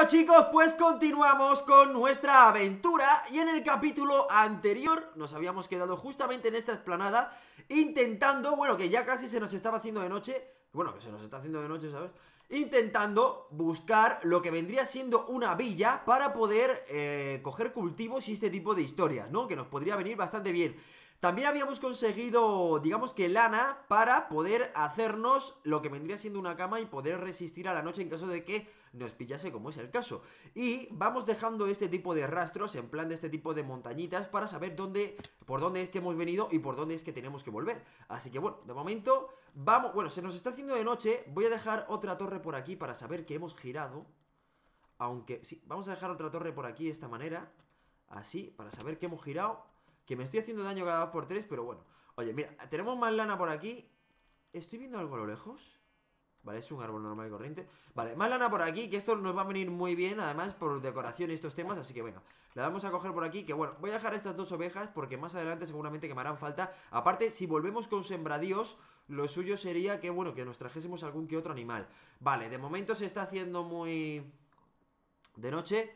Bueno chicos, pues continuamos con nuestra aventura y en el capítulo anterior nos habíamos quedado justamente en esta esplanada intentando, bueno que ya casi se nos estaba haciendo de noche, bueno que se nos está haciendo de noche, ¿sabes? Intentando buscar lo que vendría siendo una villa para poder eh, coger cultivos y este tipo de historias, ¿no? Que nos podría venir bastante bien también habíamos conseguido, digamos que lana para poder hacernos lo que vendría siendo una cama y poder resistir a la noche en caso de que nos pillase como es el caso. Y vamos dejando este tipo de rastros, en plan de este tipo de montañitas, para saber dónde, por dónde es que hemos venido y por dónde es que tenemos que volver. Así que bueno, de momento vamos, bueno, se nos está haciendo de noche, voy a dejar otra torre por aquí para saber que hemos girado. Aunque, sí, vamos a dejar otra torre por aquí de esta manera, así, para saber que hemos girado que me estoy haciendo daño cada vez por tres, pero bueno. Oye, mira, tenemos más lana por aquí. ¿Estoy viendo algo a lo lejos? Vale, es un árbol normal y corriente Vale, más lana por aquí, que esto nos va a venir muy bien Además por decoración y estos temas, así que venga La vamos a coger por aquí, que bueno, voy a dejar estas dos ovejas Porque más adelante seguramente que me harán falta Aparte, si volvemos con sembradíos Lo suyo sería que, bueno, que nos trajésemos algún que otro animal Vale, de momento se está haciendo muy... De noche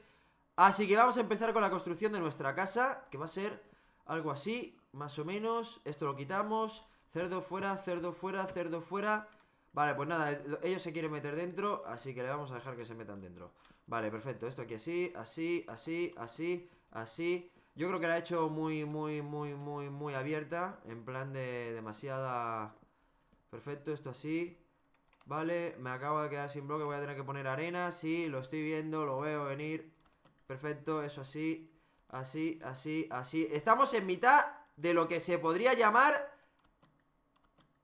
Así que vamos a empezar con la construcción de nuestra casa Que va a ser algo así, más o menos Esto lo quitamos Cerdo fuera, cerdo fuera, cerdo fuera Vale, pues nada, eh, ellos se quieren meter dentro Así que le vamos a dejar que se metan dentro Vale, perfecto, esto aquí así, así, así, así, así Yo creo que la he hecho muy, muy, muy, muy, muy abierta En plan de demasiada... Perfecto, esto así Vale, me acabo de quedar sin bloque Voy a tener que poner arena, sí, lo estoy viendo Lo veo venir, perfecto, eso así Así, así, así. Estamos en mitad de lo que se podría llamar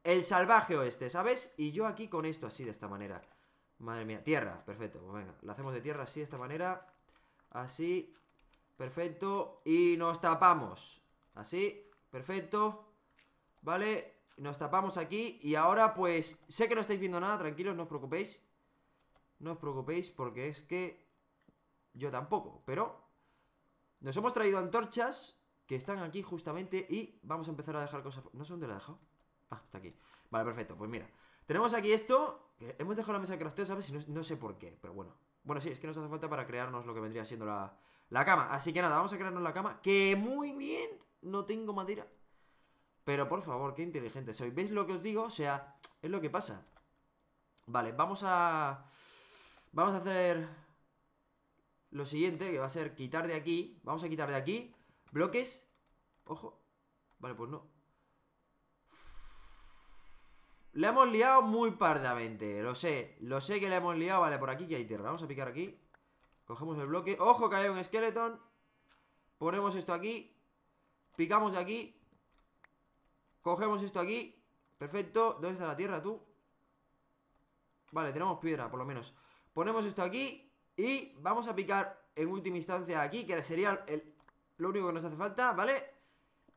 el salvaje oeste, ¿sabes? Y yo aquí con esto así, de esta manera. Madre mía, tierra, perfecto. Pues venga, lo hacemos de tierra así, de esta manera. Así, perfecto. Y nos tapamos. Así, perfecto. Vale, nos tapamos aquí y ahora pues sé que no estáis viendo nada, tranquilos, no os preocupéis. No os preocupéis porque es que yo tampoco, pero nos hemos traído antorchas que están aquí justamente y vamos a empezar a dejar cosas... No sé dónde la he dejado. Ah, está aquí. Vale, perfecto. Pues mira, tenemos aquí esto. hemos dejado la mesa de crafteo, ¿sabes? no, sé por qué, pero bueno. Bueno, sí, es que nos hace falta para crearnos lo que vendría siendo la, la cama. Así que nada, vamos a crearnos la cama. Que muy bien, no tengo madera. Pero por favor, qué inteligente soy. ¿Veis lo que os digo? O sea, es lo que pasa. Vale, vamos a... Vamos a hacer lo siguiente, que va a ser quitar de aquí. Vamos a quitar de aquí. Bloques. Ojo. Vale, pues no. Le hemos liado muy pardamente, lo sé. Lo sé que le hemos liado. Vale, por aquí que hay tierra. Vamos a picar aquí. Cogemos el bloque. Ojo que hay un esqueleto. Ponemos esto aquí. Picamos de aquí. Cogemos esto aquí. Perfecto. ¿Dónde está la tierra tú? Vale, tenemos piedra, por lo menos. Ponemos esto aquí. Y vamos a picar en última instancia aquí, que sería el, lo único que nos hace falta, ¿vale?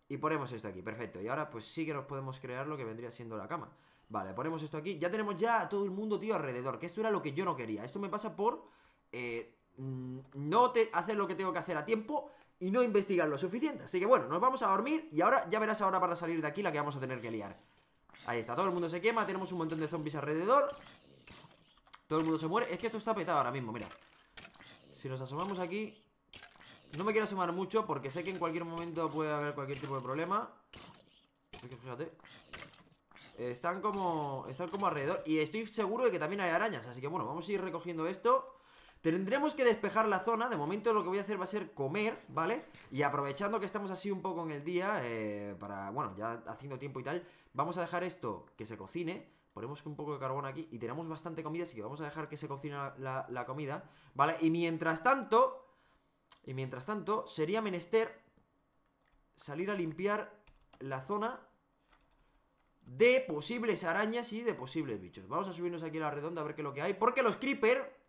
Y ponemos esto aquí, perfecto Y ahora pues sí que nos podemos crear lo que vendría siendo la cama Vale, ponemos esto aquí Ya tenemos ya a todo el mundo, tío, alrededor Que esto era lo que yo no quería Esto me pasa por... Eh, mm, no hacer lo que tengo que hacer a tiempo y no investigar lo suficiente. Así que bueno, nos vamos a dormir y ahora ya verás ahora para salir de aquí la que vamos a tener que liar. Ahí está, todo el mundo se quema, tenemos un montón de zombies alrededor. Todo el mundo se muere. Es que esto está petado ahora mismo, mira. Si nos asomamos aquí No me quiero asomar mucho porque sé que en cualquier momento puede haber cualquier tipo de problema fíjate Están como... Están como alrededor Y estoy seguro de que también hay arañas Así que bueno, vamos a ir recogiendo esto Tendremos que despejar la zona, de momento lo que voy a hacer va a ser comer, ¿vale? Y aprovechando que estamos así un poco en el día, eh, para, bueno, ya haciendo tiempo y tal Vamos a dejar esto que se cocine ponemos un poco de carbón aquí y tenemos bastante comida, así que vamos a dejar que se cocine la, comida, ¿vale? Y mientras tanto, y mientras tanto, sería menester salir a limpiar la zona de posibles arañas y de posibles bichos. Vamos a subirnos aquí a la redonda a ver qué es lo que hay, porque los creeper...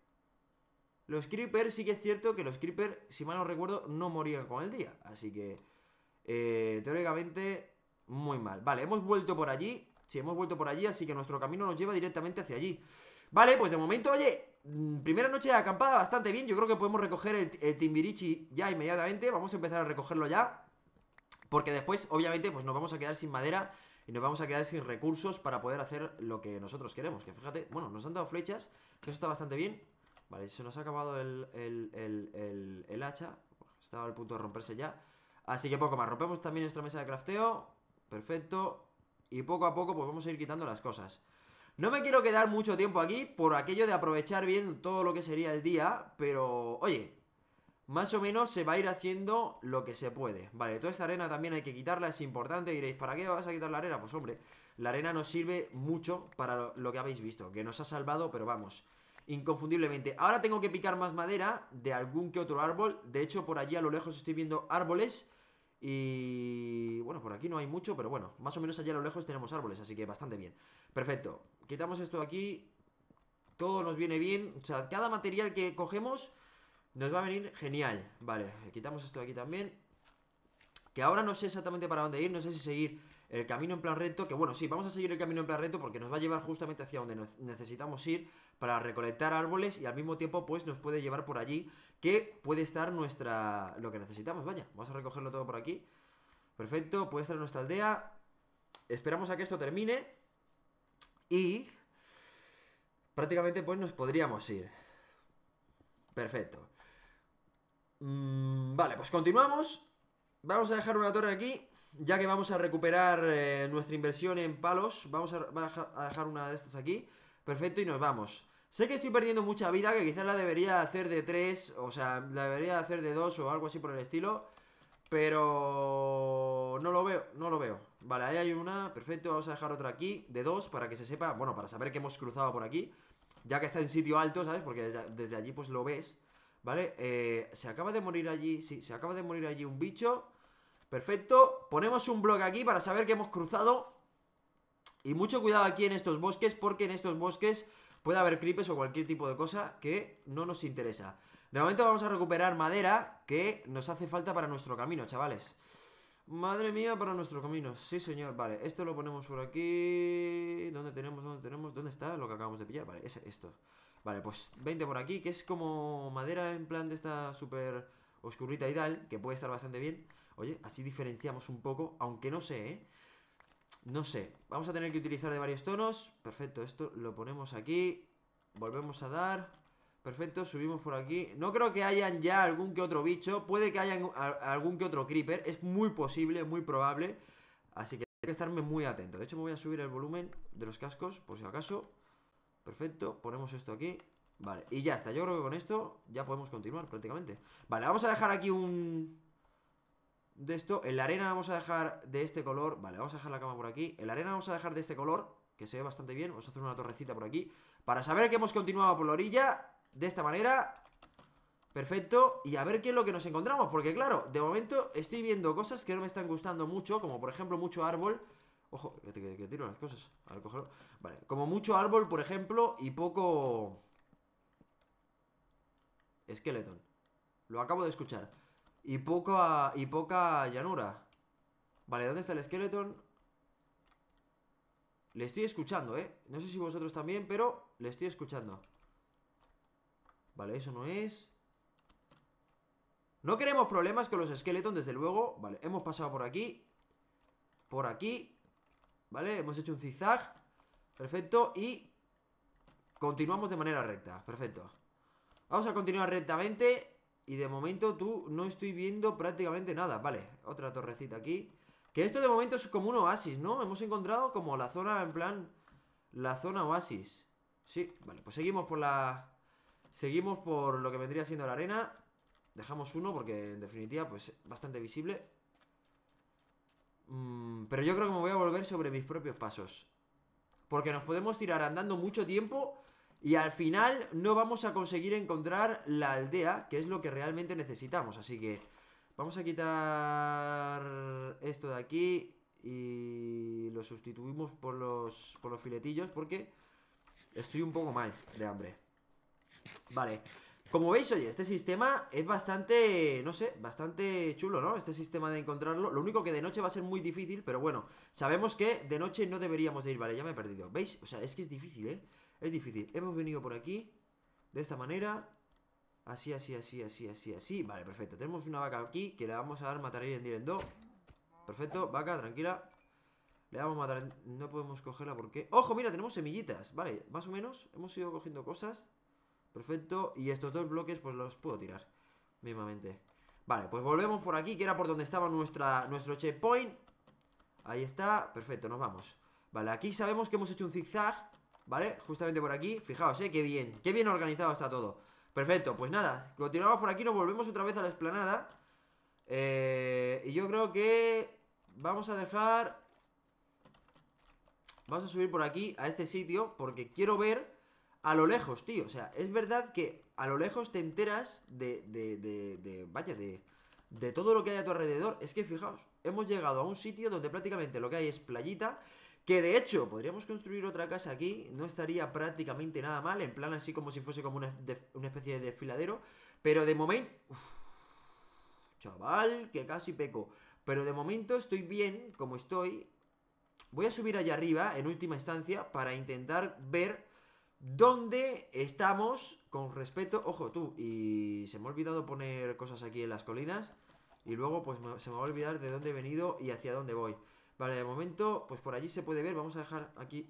Los creeper sí que es cierto que los creeper, si mal no recuerdo, no morían con el día, así que... Eh, teóricamente, muy mal. Vale, hemos vuelto por allí hemos vuelto por allí, así que nuestro camino nos lleva directamente hacia allí. Vale, pues de momento, oye, mm, primera noche de acampada bastante bien. Yo creo que podemos recoger el, timbirichi ya inmediatamente. Vamos a empezar a recogerlo ya. Porque después, obviamente, pues nos vamos a quedar sin madera y nos vamos a quedar sin recursos para poder hacer lo que nosotros queremos. Que fíjate, bueno, nos han dado flechas, que eso está bastante bien. Vale, se nos ha acabado el, el hacha. Estaba al punto de romperse ya. Así que poco más. Rompemos también nuestra mesa de crafteo. Perfecto. Y poco a poco pues vamos a ir quitando las cosas No me quiero quedar mucho tiempo aquí por aquello de aprovechar bien todo lo que sería el día Pero, oye, más o menos se va a ir haciendo lo que se puede Vale, toda esta arena también hay que quitarla, es importante Diréis, ¿para qué vas a quitar la arena? Pues hombre, la arena nos sirve mucho para lo que habéis visto Que nos ha salvado, pero vamos inconfundiblemente. Ahora tengo que picar más madera de algún que otro árbol. De hecho, por allí a lo lejos estoy viendo árboles y bueno, por aquí no hay mucho, pero bueno, más o menos allá a lo lejos tenemos árboles, así que bastante bien. Perfecto, quitamos esto de aquí, todo nos viene bien, o sea, cada material que cogemos nos va a venir genial. Vale, quitamos esto de aquí también, que ahora no sé exactamente para dónde ir, no sé si seguir el camino en plan recto, que bueno, sí, vamos a seguir el camino en plan recto porque nos va a llevar justamente hacia donde necesitamos ir para recolectar árboles y al mismo tiempo pues nos puede llevar por allí que puede estar nuestra... lo que necesitamos, vaya, vamos a recogerlo todo por aquí. Perfecto, puede estar nuestra aldea. Esperamos a que esto termine y prácticamente pues nos podríamos ir. Perfecto. Mm, vale, pues continuamos. Vamos a dejar una torre aquí ya que vamos a recuperar eh, nuestra inversión en palos, vamos a, dejar una de estas aquí. Perfecto, y nos vamos. Sé que estoy perdiendo mucha vida, que quizás la debería hacer de tres o sea, la debería hacer de dos o algo así por el estilo. Pero no lo veo, no lo veo. Vale, ahí hay una, perfecto, vamos a dejar otra aquí, de dos, para que se sepa, bueno, para saber que hemos cruzado por aquí. Ya que está en sitio alto, ¿sabes? Porque desde, allí pues lo ves, ¿vale? Eh, se acaba de morir allí, sí, se acaba de morir allí un bicho... Perfecto, ponemos un bloque aquí para saber que hemos cruzado Y mucho cuidado aquí en estos bosques porque en estos bosques puede haber creepers o cualquier tipo de cosa que no nos interesa De momento vamos a recuperar madera que nos hace falta para nuestro camino, chavales Madre mía, para nuestro camino, sí señor Vale, esto lo ponemos por aquí ¿Dónde tenemos? ¿Dónde tenemos? ¿Dónde está lo que acabamos de pillar? Vale, esto Vale, pues 20 por aquí, que es como madera en plan de esta súper oscurrita y tal, que puede estar bastante bien. Oye, así diferenciamos un poco, aunque no sé, ¿eh? No sé. Vamos a tener que utilizar de varios tonos. Perfecto, esto lo ponemos aquí. Volvemos a dar. Perfecto, subimos por aquí. No creo que hayan ya algún que otro bicho. Puede que hayan algún que otro creeper. Es muy posible, muy probable. Así que hay que estarme muy atento. De hecho, me voy a subir el volumen de los cascos, por si acaso. Perfecto, ponemos esto aquí. Vale, y ya está, yo creo que con esto ya podemos continuar prácticamente Vale, vamos a dejar aquí un... De esto, en la arena vamos a dejar de este color Vale, vamos a dejar la cama por aquí En la arena vamos a dejar de este color, que se ve bastante bien Vamos a hacer una torrecita por aquí Para saber que hemos continuado por la orilla De esta manera Perfecto, y a ver qué es lo que nos encontramos Porque claro, de momento estoy viendo cosas que no me están gustando mucho Como por ejemplo mucho árbol Ojo, que, tiro las cosas A ver, Vale, como mucho árbol, por ejemplo, y poco Skeleton. Lo acabo de escuchar. Y poca, y poca llanura. Vale, ¿dónde está el Skeleton? Le estoy escuchando, ¿eh? No sé si vosotros también, pero le estoy escuchando. Vale, eso no es... No queremos problemas con los esqueletos, desde luego. Vale, hemos pasado por aquí. Por aquí. Vale, hemos hecho un zigzag. Perfecto, y... Continuamos de manera recta, perfecto Vamos a continuar rectamente y de momento tú no estoy viendo prácticamente nada Vale, otra torrecita aquí Que esto de momento es como un oasis, ¿no? Hemos encontrado como la zona, en plan La zona oasis Sí, vale, pues seguimos por la... Seguimos por lo que vendría siendo la arena Dejamos uno porque en definitiva pues bastante visible mm, Pero yo creo que me voy a volver sobre mis propios pasos Porque nos podemos tirar andando mucho tiempo y al final no vamos a conseguir encontrar la aldea, que es lo que realmente necesitamos. Así que vamos a quitar esto de aquí y lo sustituimos por los, por los filetillos porque estoy un poco mal de hambre. Vale. Como veis, oye, este sistema es bastante, no sé, bastante chulo, ¿no? Este sistema de encontrarlo. Lo único que de noche va a ser muy difícil, pero bueno, sabemos que de noche no deberíamos de ir. Vale, ya me he perdido. ¿Veis? O sea, es que es difícil, ¿eh? Es difícil. Hemos venido por aquí. De esta manera. Así, así, así, así, así, así. Vale, perfecto. Tenemos una vaca aquí que la vamos a dar matar en directo. Perfecto, vaca, tranquila. Le vamos a matar. No podemos cogerla porque. ¡Ojo! Mira, tenemos semillitas. Vale, más o menos. Hemos ido cogiendo cosas. Perfecto. Y estos dos bloques, pues los puedo tirar. Mismamente. Vale, pues volvemos por aquí, que era por donde estaba nuestra, nuestro checkpoint. Ahí está. Perfecto, nos vamos. Vale, aquí sabemos que hemos hecho un zigzag. ¿vale? Justamente por aquí, fijaos, ¿eh? Qué bien, qué bien organizado está todo Perfecto, pues nada, continuamos por aquí, nos volvemos otra vez a la esplanada eh, Y yo creo que vamos a dejar... Vamos a subir por aquí, a este sitio, porque quiero ver a lo lejos, tío O sea, es verdad que a lo lejos te enteras de, de, de, de vaya, de, de todo lo que hay a tu alrededor Es que fijaos, hemos llegado a un sitio donde prácticamente lo que hay es playita que de hecho, podríamos construir otra casa aquí, no estaría prácticamente nada mal, en plan así como si fuese como una, especie de desfiladero. Pero de momento... chaval, que casi peco. Pero de momento estoy bien, como estoy. Voy a subir allá arriba, en última instancia, para intentar ver dónde estamos con respeto, Ojo, tú, y se me ha olvidado poner cosas aquí en las colinas. Y luego pues se me va a olvidar de dónde he venido y hacia dónde voy. Vale, de momento, pues por allí se puede ver. Vamos a dejar aquí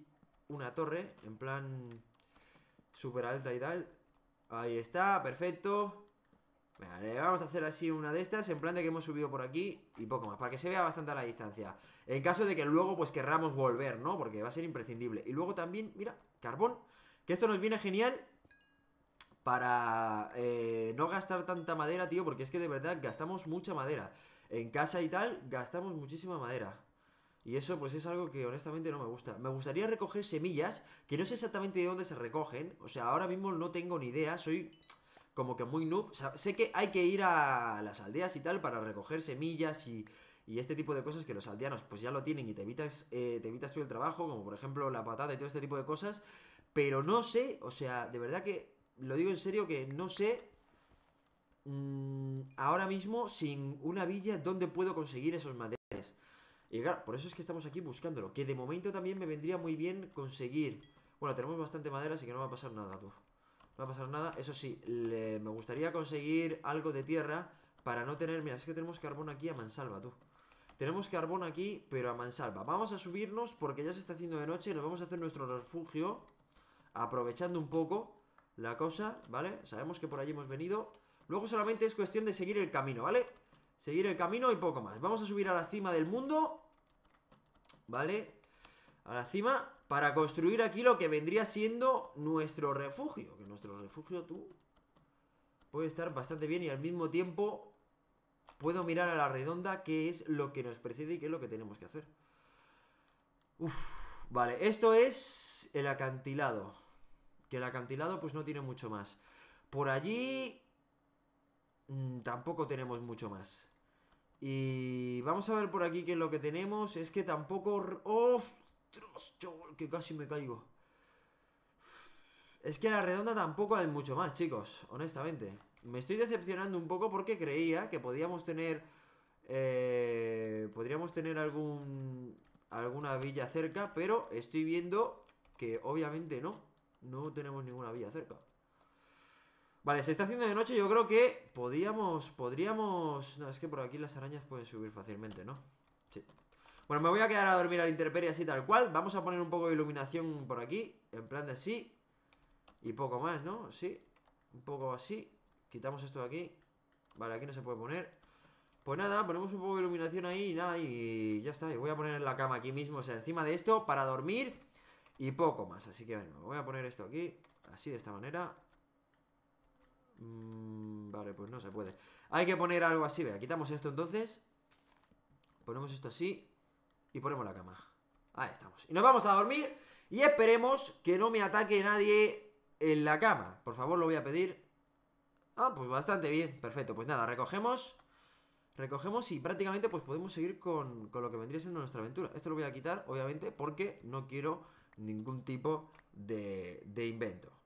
una torre, en plan súper alta y tal. Ahí está, perfecto. Vale, vamos a hacer así una de estas, en plan de que hemos subido por aquí y poco más, para que se vea bastante a la distancia. En caso de que luego pues querramos volver, ¿no? Porque va a ser imprescindible. Y luego también, mira, carbón, que esto nos viene genial para eh, no gastar tanta madera, tío, porque es que de verdad gastamos mucha madera. En casa y tal, gastamos muchísima madera. Y eso pues es algo que honestamente no me gusta. Me gustaría recoger semillas, que no sé exactamente de dónde se recogen. O sea, ahora mismo no tengo ni idea, soy como que muy noob. sé que hay que ir a las aldeas y tal para recoger semillas y, y este tipo de cosas que los aldeanos pues ya lo tienen y te evitas, eh, te evitas tú el trabajo, como por ejemplo la patata y todo este tipo de cosas. Pero no sé, o sea, de verdad que lo digo en serio que no sé mm, ahora mismo sin una villa dónde puedo conseguir esos materiales. Y por eso es que estamos aquí buscándolo. Que de momento también me vendría muy bien conseguir... Bueno, tenemos bastante madera, así que no va a pasar nada, tú. No va a pasar nada. Eso sí, me gustaría conseguir algo de tierra para no tener... Mira, es que tenemos carbón aquí a mansalva, tú. Tenemos carbón aquí, pero a mansalva. Vamos a subirnos porque ya se está haciendo de noche. Y nos vamos a hacer nuestro refugio. Aprovechando un poco la cosa, ¿vale? Sabemos que por allí hemos venido. Luego solamente es cuestión de seguir el camino, ¿vale? Seguir el camino y poco más. Vamos a subir a la cima del mundo ¿Vale? A la cima para construir aquí lo que vendría siendo nuestro refugio. Que nuestro refugio, tú, puede estar bastante bien y al mismo tiempo puedo mirar a la redonda Que es lo que nos precede y qué es lo que tenemos que hacer. Uff, vale, esto es el acantilado. Que el acantilado pues no tiene mucho más. Por allí mm, tampoco tenemos mucho más. Y vamos a ver por aquí qué es lo que tenemos. Es que tampoco... ¡Ostras, chaval! Que casi me caigo. Es que en la redonda tampoco hay mucho más, chicos. Honestamente. Me estoy decepcionando un poco porque creía que podíamos tener... Eh, podríamos tener algún... Alguna villa cerca, pero estoy viendo que obviamente no. No tenemos ninguna villa cerca. Vale, se está haciendo de noche, yo creo que Podríamos, podríamos... No, es que por aquí las arañas pueden subir fácilmente, ¿no? Sí. Bueno, me voy a quedar a dormir al intemperie así tal cual. Vamos a poner un poco de iluminación por aquí, en plan de así. Y poco más, ¿no? Sí, un poco así. Quitamos esto de aquí. Vale, aquí no se puede poner. Pues nada, ponemos un poco de iluminación ahí y nada, y ya está. Y voy a poner la cama aquí mismo, o sea, encima de esto, para dormir y poco más. Así que bueno, voy a poner esto aquí, así de esta manera. Mm, vale, pues no se puede. Hay que poner algo así, vea. Quitamos esto entonces. Ponemos esto así. Y ponemos la cama. Ahí estamos. Y nos vamos a dormir. Y esperemos que no me ataque nadie en la cama. Por favor, lo voy a pedir. Ah, pues bastante bien. Perfecto. Pues nada, recogemos. Recogemos y prácticamente pues podemos seguir con, con lo que vendría siendo nuestra aventura. Esto lo voy a quitar, obviamente, porque no quiero ningún tipo de, de invento.